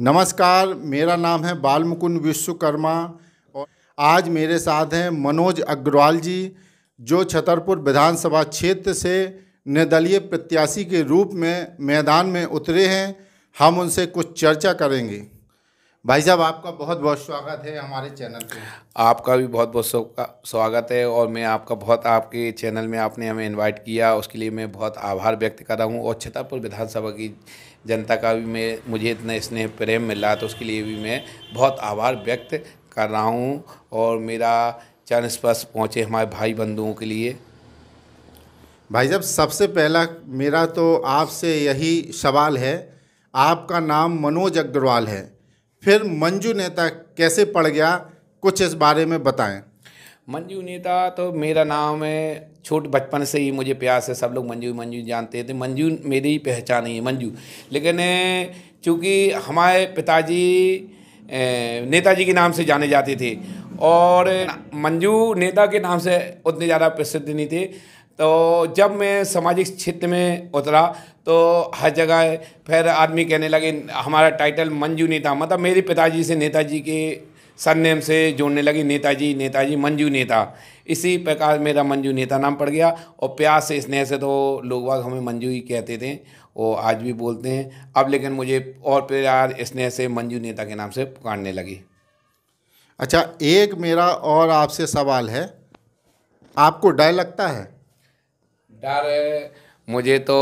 नमस्कार मेरा नाम है बाल मुकुंद विश्वकर्मा और आज मेरे साथ हैं मनोज अग्रवाल जी जो छतरपुर विधानसभा क्षेत्र से निर्दलीय प्रत्याशी के रूप में मैदान में उतरे हैं हम उनसे कुछ चर्चा करेंगे भाई साहब आपका बहुत बहुत स्वागत है हमारे चैनल पे आपका भी बहुत बहुत स्वागत है और मैं आपका बहुत आपके चैनल में आपने हमें इनवाइट किया उसके लिए मैं बहुत आभार व्यक्त कर रहा हूँ और छतरपुर विधानसभा की जनता का भी मैं मुझे इतना स्नेह प्रेम मिल रहा तो उसके लिए भी मैं बहुत आभार व्यक्त कर रहा हूँ और मेरा चरण स्पर्श पहुँचे हमारे भाई बंधुओं के लिए भाई साहब सबसे पहला मेरा तो आपसे यही सवाल है आपका नाम मनोज अग्रवाल है फिर मंजू नेता कैसे पड़ गया कुछ इस बारे में बताएं मंजू नेता तो मेरा नाम है छोट बचपन से ही मुझे प्यास है सब लोग मंजू मंजू जानते थे तो मंजू मेरी पहचान ही है मंजू लेकिन चूँकि हमारे पिताजी नेताजी के नाम से जाने जाते थे और मंजू नेता के नाम से उतने ज़्यादा प्रसिद्ध नहीं थे तो जब मैं सामाजिक क्षेत्र में उतरा तो हर जगह फिर आदमी कहने लगे हमारा टाइटल मंजू नेता मतलब मेरे पिताजी से नेताजी के सरनेम से जोड़ने लगी नेताजी नेताजी मंजू नेता इसी प्रकार मेरा मंजू नेता नाम पड़ गया और प्यार से स्नेह से तो लोग बाग हमें मंजू ही कहते थे वो आज भी बोलते हैं अब लेकिन मुझे और प्यार स्नेह से मंजू नेता के नाम से पुकारने लगी अच्छा एक मेरा और आपसे सवाल है आपको डर लगता है डर मुझे तो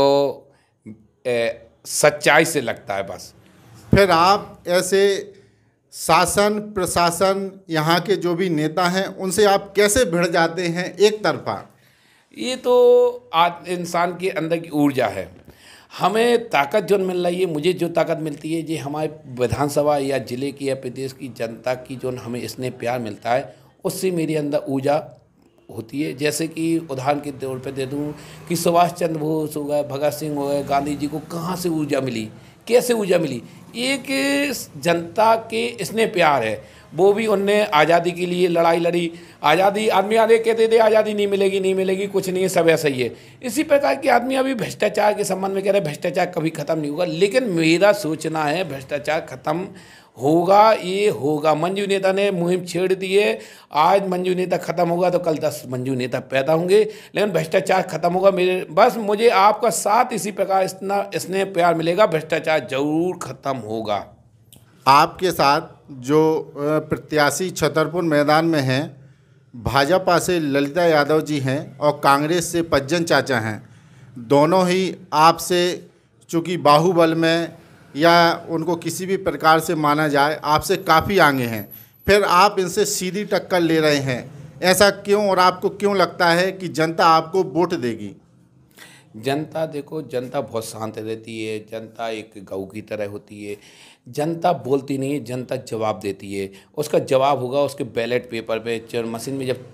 ए, सच्चाई से लगता है बस फिर आप ऐसे शासन प्रशासन यहाँ के जो भी नेता हैं उनसे आप कैसे भिड़ जाते हैं एक तरफा ये तो आज इंसान के अंदर की ऊर्जा है हमें ताकत जो मिल रही है मुझे जो ताकत मिलती है ये हमारे विधानसभा या ज़िले की या प्रदेश की जनता की जो हमें इसने प्यार मिलता है उससे मेरे अंदर ऊर्जा होती है जैसे कि उदाहरण के तौर पे दे दूँ कि सुभाष चंद्र बोस हो गए भगत सिंह हो गए गांधी जी को कहाँ से ऊर्जा मिली कैसे ऊर्जा मिली एक जनता के इसने प्यार है वो भी उनने आज़ादी के लिए लड़ाई लड़ी आज़ादी आदमी आगे कहते थे आज़ादी नहीं मिलेगी नहीं मिलेगी कुछ नहीं है सब ऐसा ही है इसी प्रकार के आदमी अभी भ्रष्टाचार के संबंध में कह रहे हैं भ्रष्टाचार कभी ख़त्म नहीं होगा लेकिन मेरा सोचना है भ्रष्टाचार ख़त्म होगा ये होगा मंजू नेता ने मुहिम छेड़ दी है आज मंजू नेता खत्म होगा तो कल दस मंजू नेता पैदा होंगे लेकिन भ्रष्टाचार खत्म होगा मेरे बस मुझे आपका साथ इसी प्रकार इतना स्नेह प्यार मिलेगा भ्रष्टाचार जरूर खत्म होगा आपके साथ जो प्रत्याशी छतरपुर मैदान में हैं भाजपा से ललिता यादव जी हैं और कांग्रेस से पज्जन चाचा हैं दोनों ही आपसे चूँकि बाहुबल में या उनको किसी भी प्रकार से माना जाए आपसे काफ़ी आगे हैं फिर आप इनसे सीधी टक्कर ले रहे हैं ऐसा क्यों और आपको क्यों लगता है कि जनता आपको वोट देगी जनता देखो जनता बहुत शांत रहती है जनता एक गऊ की तरह होती है जनता बोलती नहीं है जनता जवाब देती है उसका जवाब होगा उसके बैलेट पेपर पे मशीन में जब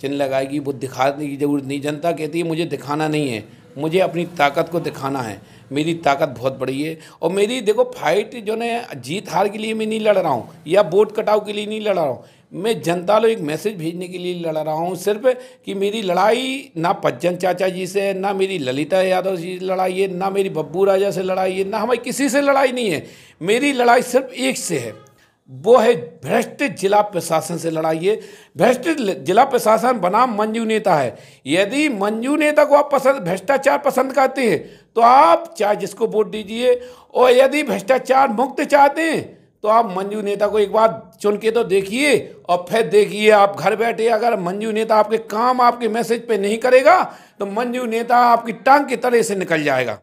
चिन्ह लगाएगी वो दिखाने की जरूरत नहीं जनता कहती है मुझे दिखाना नहीं है मुझे अपनी ताकत को दिखाना है मेरी ताकत बहुत बड़ी है और मेरी देखो फाइट जो है जीत हार के लिए मैं नहीं लड़ रहा हूँ या वोट कटाव के लिए नहीं लड़ रहा हूँ मैं जनता लो एक मैसेज भेजने के लिए लड़ रहा हूँ सिर्फ कि मेरी लड़ाई ना पज्जन चाचा जी से ना मेरी ललिता यादव जी से लड़ाई है ना मेरी बब्बू राजा से लड़ाई है ना हमारी किसी से लड़ाई नहीं है मेरी लड़ाई सिर्फ एक से है वो है भ्रष्ट जिला प्रशासन से लड़ाइए भ्रष्ट जिला प्रशासन बनाम मंजू नेता है यदि मंजू नेता को आप पसंद भ्रष्टाचार पसंद करते हैं तो आप चाहे जिसको वोट दीजिए और यदि भ्रष्टाचार मुक्त चाहते हैं तो आप मंजू नेता को एक बार चुन के तो देखिए और फिर देखिए आप घर बैठे अगर मंजू नेता आपके काम आपके मैसेज पे नहीं करेगा तो मंजू नेता आपकी टांग की तरह से निकल जाएगा